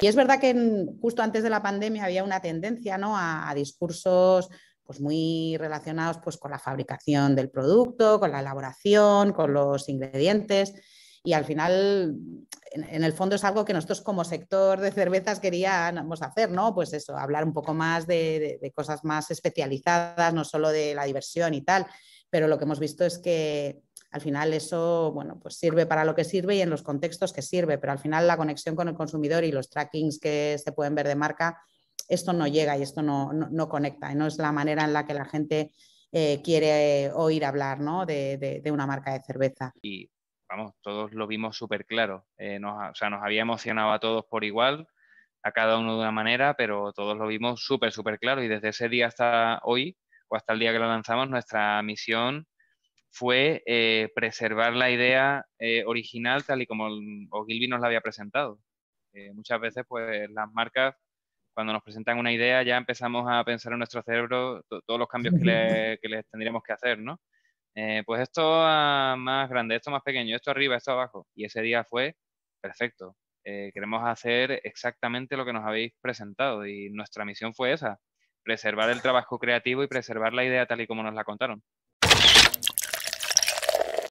Y es verdad que justo antes de la pandemia había una tendencia ¿no? a, discursos pues muy relacionados pues, con la fabricación del producto, con la elaboración, con los ingredientes. Y al final, en, el fondo, es algo que nosotros como sector de cervezas queríamos hacer, ¿no? Pues eso, hablar un poco más de cosas más especializadas, no solo de la diversión y tal. Pero lo que hemos visto es que al final eso, bueno, pues sirve para lo que sirve y en los contextos que sirve, pero al final la conexión con el consumidor y los trackings que se pueden ver de marca, esto no llega y esto no, conecta no es la manera en la que la gente eh, quiere oír hablar de, una marca de cerveza. Y vamos, todos lo vimos súper claro, eh, nos, o sea, nos había emocionado a todos por igual, a cada uno de una manera, pero todos lo vimos súper, súper claro y desde ese día hasta hoy o hasta el día que lo lanzamos, nuestra misión fue eh, preservar la idea eh, original tal y como Ogilvy nos la había presentado. Eh, muchas veces, pues las marcas, cuando nos presentan una idea, ya empezamos a pensar en nuestro cerebro todos los cambios que, les tendríamos que hacer, ¿no? pues esto más grande, esto más pequeño, esto arriba, esto abajo. Y ese día fue perfecto. queremos hacer exactamente lo que nos habéis presentado y nuestra misión fue esa, preservar el trabajo creativo y preservar la idea tal y como nos la contaron.